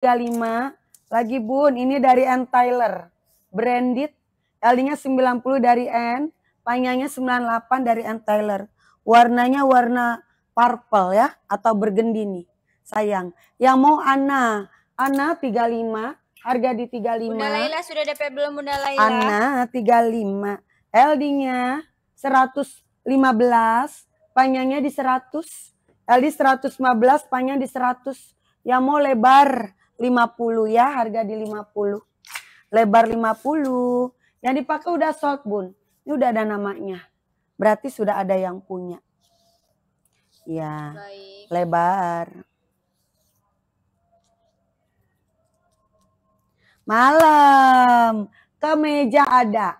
35 lagi Bun ini dari N Tyler branded L-nya 90 dari N panjangnya 98 dari N Tyler warnanya warna purple ya atau bergendi nih sayang yang mau Ana Ana 35 harga di 35 Bunda Laila sudah DP belum Bunda Laila Ana 35 LD-nya 115 panjangnya di 100 LD 115 panjang di 100 yang mau lebar 50 ya, harga di 50. Lebar 50. Yang dipakai udah sold, Bun. Ini udah ada namanya. Berarti sudah ada yang punya. Ya. Baik. Lebar. Malam. Kemeja ada.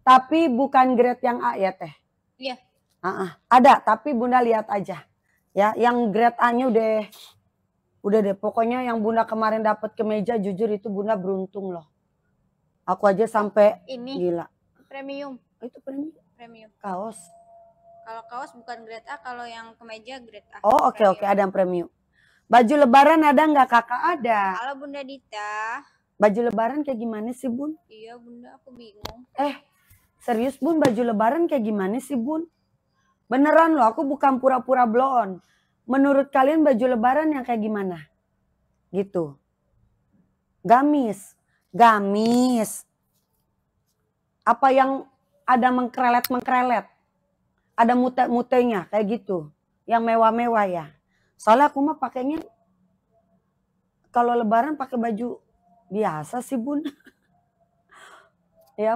Tapi bukan grade yang A ya, Teh? Iya. Uh -uh. Ada, tapi Bunda lihat aja. Ya, yang grade A-nya udah Udah deh, pokoknya yang Bunda kemarin dapat ke meja jujur itu Bunda beruntung loh. Aku aja sampai ini gila. Premium. itu premium. Premium. Kaos. Kalau kaos bukan grade A, kalau yang kemeja grade A. Oh, oke okay, oke, okay. ada yang premium. Baju lebaran ada nggak kakak? Ada. Kalau Bunda Dita. Baju lebaran kayak gimana sih bun? Iya bunda aku bingung. Eh serius bun baju lebaran kayak gimana sih bun? Beneran loh aku bukan pura-pura blonde menurut kalian baju lebaran yang kayak gimana? Gitu. Gamis, gamis. Apa yang ada mengkrelet-mengkrelet? Ada mute-mutenya kayak gitu. Yang mewah-mewah ya. Soalnya aku mah pakainya kalau lebaran pakai baju biasa sih bun. ya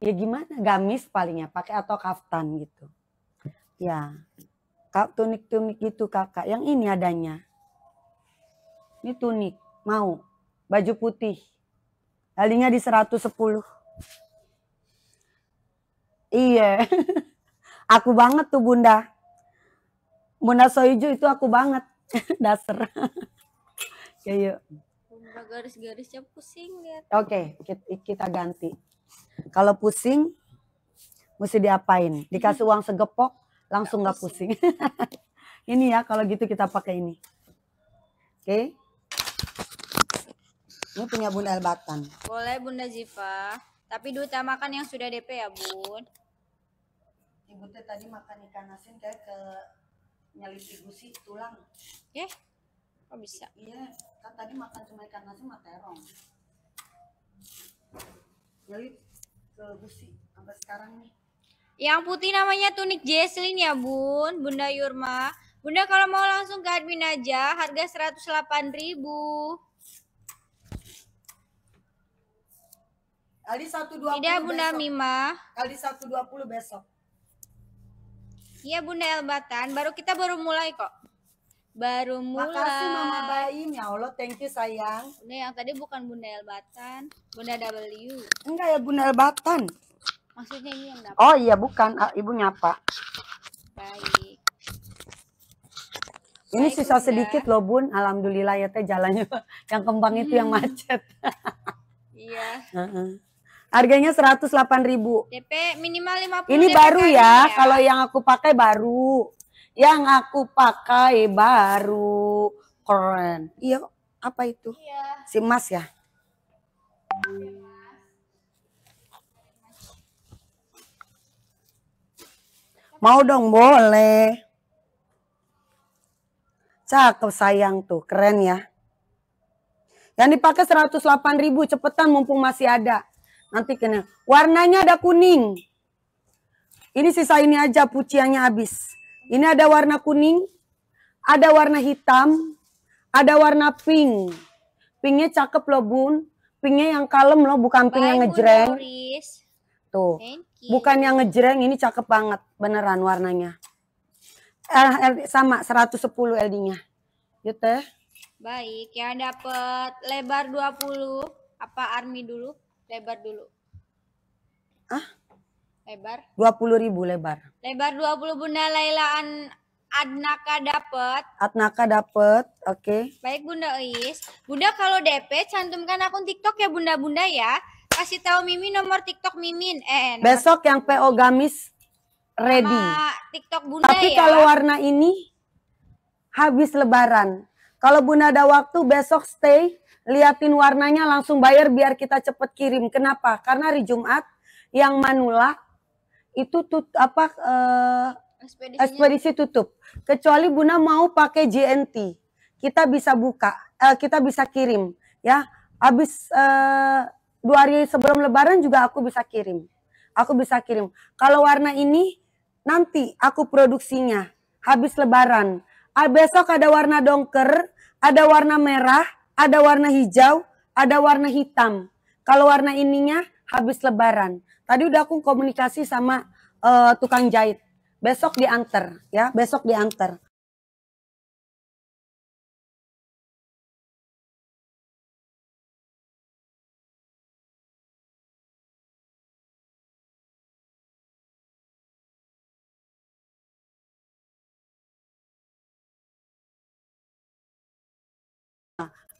ya gimana gamis palingnya pakai atau kaftan gitu. Ya. Kak tunik-tunik gitu kakak. Yang ini adanya. Ini tunik, mau. Baju putih. Talinya di 110. Iya. aku banget tuh Bunda. Bunda soiju itu aku banget. Dasar. Kayak yuk garis-garisnya pusing ya. Oke, okay, kita ganti. Kalau pusing mesti diapain? Dikasih hmm. uang segepok langsung nggak pusing. pusing. ini ya kalau gitu kita pakai ini. Oke. Okay. Ini punya Bunda Elbatan. Boleh Bunda Ziva, tapi makan yang sudah DP ya, Bun. Ibu teh tadi makan ikan asin kayak ke nyelip gusi tulang. Ya. Eh, Kok bisa? Iya, kan tadi makan cuma ikan asin sama terong. Nyelip ke gusi sampai sekarang nih. Yang putih namanya tunik Jesslyn ya bun, Bunda Yurma. Bunda kalau mau langsung ke admin aja, harga 108.000. Kali 120 Tidak Bunda Mima. Kali 120 besok. Iya Bunda Elbatan, baru kita baru mulai kok. Baru mulai. Makasih Mama Baim, ya Allah thank you sayang. Bunda yang tadi bukan Bunda Elbatan, Bunda W. Enggak ya Bunda Elbatan. Maksudnya ini yang dapat. Oh iya bukan, ah, ibu nyapa. Baik. Ini Baik, sisa sedikit loh bun, alhamdulillah ya teh jalannya yang kembang hmm. itu yang hmm. macet. iya. Uh -uh. Harganya 108 ribu. DP minimal 50. Ini DP baru ya, ya, kalau yang aku pakai baru. Yang aku pakai baru. Keren. Iya, apa itu? Iya. Si emas ya? Iya. Mau dong boleh. Cakep sayang tuh, keren ya. Yang dipakai 108 ribu, cepetan mumpung masih ada. Nanti kena. Warnanya ada kuning. Ini sisa ini aja puciannya habis. Ini ada warna kuning, ada warna hitam, ada warna pink. Pinknya cakep loh bun. Pinknya yang kalem loh, bukan pink yang ngejreng. Bun, Tuh. Bukan yang ngejreng, ini cakep banget beneran warnanya. Eh, LD, sama 110 LD-nya. Yuk teh. Baik, yang dapet lebar 20 apa army dulu? Lebar dulu. Ah? Lebar. 20 ribu lebar. Lebar 20 Bunda Lailaan Adnaka dapat. Adnaka dapat, oke. Okay. Baik Bunda Ois. Bunda kalau DP cantumkan akun TikTok ya Bunda-bunda ya kasih tahu mimi nomor TikTok Mimin. Eh, eh nomor Besok yang PO gamis ready. TikTok Bunda Tapi ya. kalau warna ini habis lebaran. Kalau Bunda ada waktu besok stay, liatin warnanya langsung bayar biar kita cepet kirim. Kenapa? Karena hari Jumat yang Manula itu tut apa uh, ekspedisi tutup. Kecuali Bunda mau pakai JNT, kita bisa buka, uh, kita bisa kirim ya. Habis uh, dua hari sebelum lebaran juga aku bisa kirim. Aku bisa kirim. Kalau warna ini nanti aku produksinya habis lebaran. Ah, besok ada warna dongker, ada warna merah, ada warna hijau, ada warna hitam. Kalau warna ininya habis lebaran. Tadi udah aku komunikasi sama uh, tukang jahit. Besok diantar ya, besok diantar.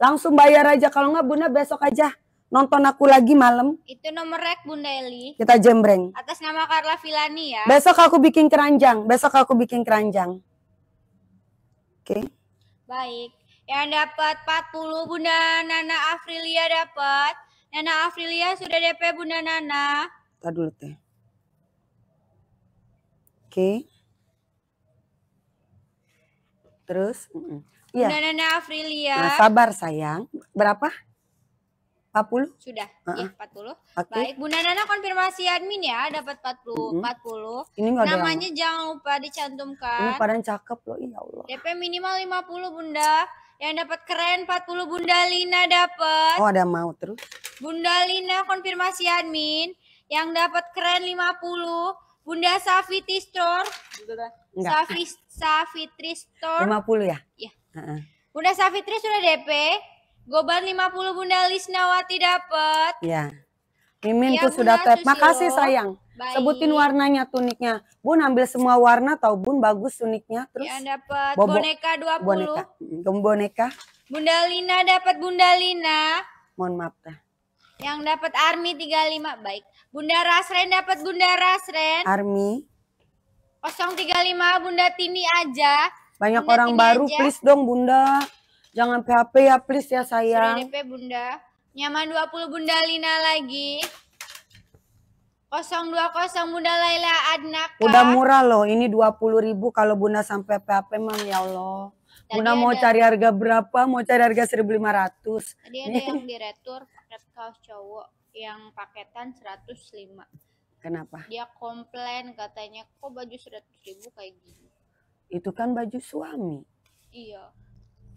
Langsung bayar aja kalau nggak Bunda besok aja nonton aku lagi malam. Itu nomor rek Bunda Eli. Kita jembreng. Atas nama Carla Vilani ya. Besok aku bikin keranjang. Besok aku bikin keranjang. Oke. Okay. Baik. Yang dapat 40 Bunda Nana Afrilia dapat. Nana Afrilia sudah DP Bunda Nana. Tadi teh. Oke. Okay. Terus, mm -mm. Iya. Bunda Nana Afrilia. Ya. Nah, sabar sayang. Berapa? 40? Sudah. Uh -uh. Ya, 40. Okay. Baik, Bunda Nana konfirmasi admin ya, dapat 40. Mm -hmm. 40. Ini Namanya lama. jangan lupa dicantumkan. Ini padahal cakep loh, ya Allah. DP minimal 50, Bunda. Yang dapat keren 40 Bunda Lina dapat. Oh, ada mau terus. Bunda Lina konfirmasi admin. Yang dapat keren 50. Bunda Safi Store. Safi Safi, Safitri Store. 50 ya? Iya. Bunda Safitri sudah DP. Goban 50 Bunda Lisnawati dapat. Iya. Mimin ya, tuh sudah tap. Makasih sayang. Baik. Sebutin warnanya tuniknya. Bun ambil semua warna tau Bun bagus tuniknya. Terus ya, dapat boneka 20. Boneka. boneka. Bunda Lina dapat Bunda Lina. Mohon maaf dah. Yang dapat Army 35 baik. Bunda Rasren dapat Bunda Rasren. Army. 035 Bunda Tini aja. Banyak bunda orang baru, aja. please dong Bunda. Jangan PHP ya, please ya sayang. Sudah Bunda. Nyaman 20 Bunda Lina lagi. 020 Bunda Laila Adnaka. Udah murah loh, ini 20 ribu kalau Bunda sampai PHP mam ya Allah. Tadi Bunda ada, mau cari harga berapa? Mau cari harga 1500. Tadi ada Nih. yang diretur paket kaos cowok yang paketan 105. Kenapa? Dia komplain katanya kok baju 100 ribu kayak gini. Itu kan baju suami. Iya.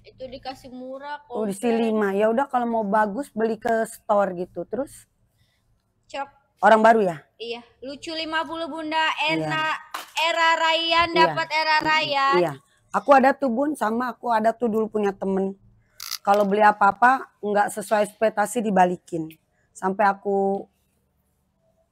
Itu dikasih murah kok. Oh, si lima. Ya udah kalau mau bagus beli ke store gitu. Terus? Cok. Orang baru ya? Iya, lucu 50 Bunda, enak iya. era Ryan iya. dapat era Rayan. Iya. Aku ada tuh Bun, sama aku ada tuh dulu punya temen. Kalau beli apa-apa nggak sesuai ekspektasi dibalikin. Sampai aku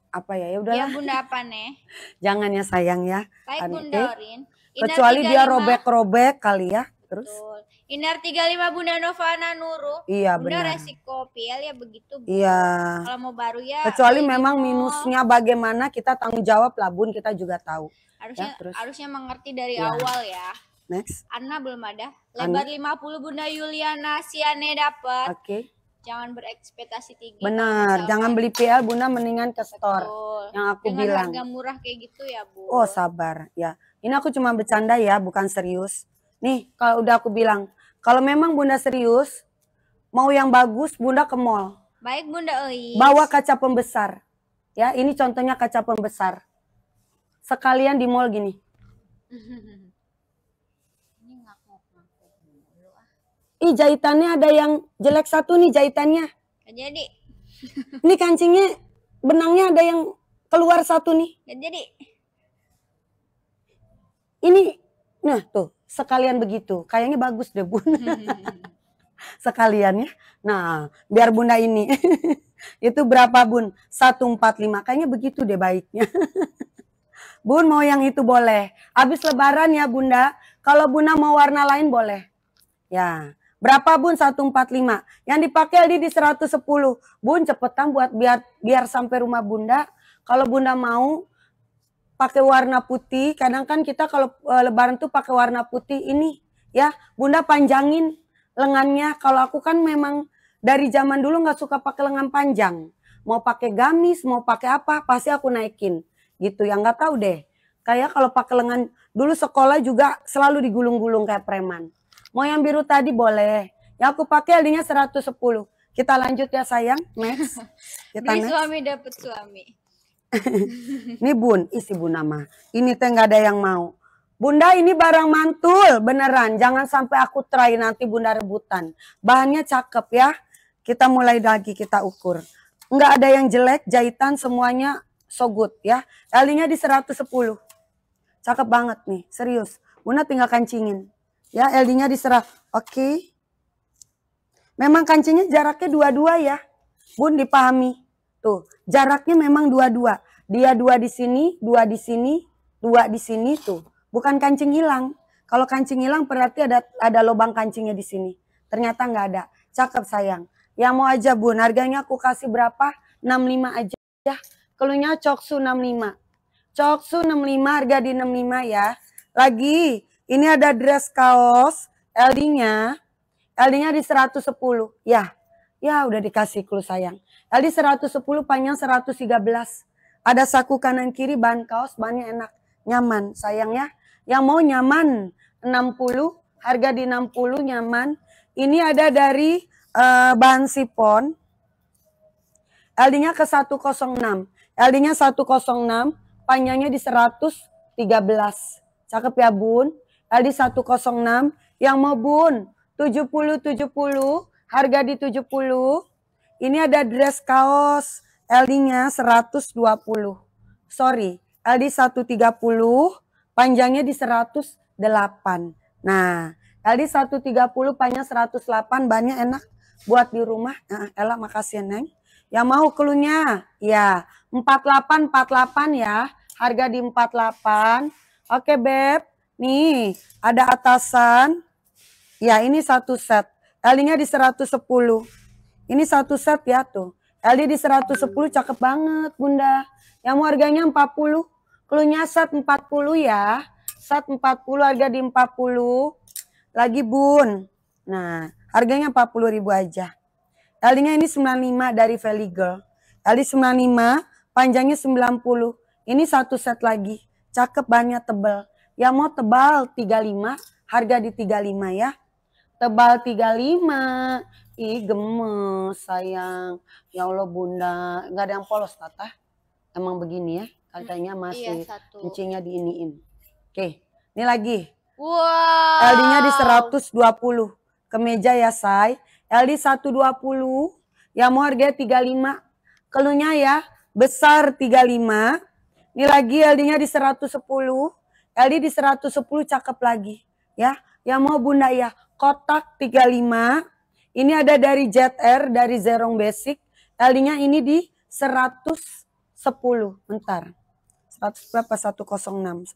apa ya, ya udah Ya Bunda apa nih? Jangan ya sayang ya. Baik Bunda eh. Orin. Kecuali dia robek-robek kali ya. Terus? Betul. Inar 35 Bunda Novana Nuru. Iya Bunda benar. resiko PL ya begitu. Bu. Iya. Kalau mau baru ya. Kecuali memang gitu. minusnya bagaimana kita tanggung jawab lah Bun kita juga tahu. Harusnya ya, terus. harusnya mengerti dari ya. awal ya. Next. Anna belum ada. Lebar Anna. 50 Bunda Yuliana Siane dapat. Oke. Okay jangan berekspektasi tinggi. Benar, jangan beli PL Bunda mendingan ke store Betul. yang aku Dengan bilang. harga murah kayak gitu ya, Bu. Oh, sabar ya. Ini aku cuma bercanda ya, bukan serius. Nih, kalau udah aku bilang, kalau memang Bunda serius mau yang bagus Bunda ke mall. Baik Bunda Ois. Bawa kaca pembesar. Ya, ini contohnya kaca pembesar. Sekalian di mall gini. ih jahitannya ada yang jelek satu nih jahitannya. Gak jadi. Ini kancingnya benangnya ada yang keluar satu nih. Gak jadi. Ini nah tuh sekalian begitu. Kayaknya bagus deh Bun. sekalian ya. Nah, biar Bunda ini. Itu berapa Bun? 145. Kayaknya begitu deh baiknya. Bun mau yang itu boleh. Habis lebaran ya Bunda. Kalau Bunda mau warna lain boleh. Ya, Berapa Bun 145? Yang dipakai Aldi di 110. Bun cepetan buat biar biar sampai rumah Bunda. Kalau Bunda mau pakai warna putih, kadang kan kita kalau e, lebaran tuh pakai warna putih ini ya. Bunda panjangin lengannya. Kalau aku kan memang dari zaman dulu nggak suka pakai lengan panjang. Mau pakai gamis, mau pakai apa, pasti aku naikin. Gitu yang nggak tahu deh. Kayak kalau pakai lengan dulu sekolah juga selalu digulung-gulung kayak preman Mau yang biru tadi boleh. Ya aku pakai seratus 110. Kita lanjut ya sayang. Next. Kita Beli next. suami dapat suami. ini bun, isi bun nama. Ini teh nggak ada yang mau. Bunda ini barang mantul, beneran. Jangan sampai aku try nanti bunda rebutan. Bahannya cakep ya. Kita mulai lagi, kita ukur. Nggak ada yang jelek, jahitan semuanya so good ya. Alinya di di 110. Cakep banget nih, serius. Bunda tinggal kancingin. Ya, LD-nya diserah. Oke. Memang kancingnya jaraknya dua-dua ya. Bun dipahami. Tuh, jaraknya memang dua-dua. Dia dua di sini, dua di sini, dua di sini tuh. Bukan kancing hilang. Kalau kancing hilang berarti ada ada lubang kancingnya di sini. Ternyata nggak ada. Cakep sayang. Yang mau aja bun, harganya aku kasih berapa? 65 aja ya. Kelunya Coksu 65. Coksu 65, harga di 65 ya. Lagi, ini ada dress kaos LD-nya. LD-nya di 110. Ya. Ya, udah dikasih clue sayang. LD 110 panjang 113. Ada saku kanan kiri bahan kaos, bahannya enak, nyaman. sayang ya. yang mau nyaman 60, harga di 60 nyaman. Ini ada dari uh, bahan sipon. LD-nya ke 106. LD-nya 106, panjangnya di 113. Cakep ya, Bun tadi 106 yang mau bun 70 70 harga di 70 ini ada dress kaos LD-nya 120 sorry LD 130 panjangnya di 108 nah LD 130 panjang 108 banyak enak buat di rumah nah, Ella makasih ya, Neng yang mau kelunya ya 48 48 ya harga di 48 oke Beb Nih, ada atasan. Ya, ini satu set. L-nya di 110. Ini satu set ya tuh. L di 110 cakep banget, Bunda. Yang mau harganya 40. Klunya set 40 ya. Set 40 harga di 40. Lagi, Bun. Nah, harganya 40.000 aja. L-nya ini 95 dari Valley Girl. L 95, panjangnya 90. Ini satu set lagi. Cakep banyak tebel. Yang mau tebal 35, harga di 35 ya. Tebal 35. Ih gemes sayang. Ya Allah bunda, Gak ada yang polos tata. Emang begini ya, katanya hmm, masih iya, kencingnya diiniin. Oke, ini lagi. Wow. LD-nya di 120. Kemeja ya, Say. LD 120. Yang mau harganya 35. Kelunya ya besar 35. Ini lagi LD-nya di 110. Kali di 110 cakep lagi. Ya, yang mau bunda ya. Kotak 35. Ini ada dari ZR dari Zerong Basic. l ini di 110. Bentar. 100 berapa? 106.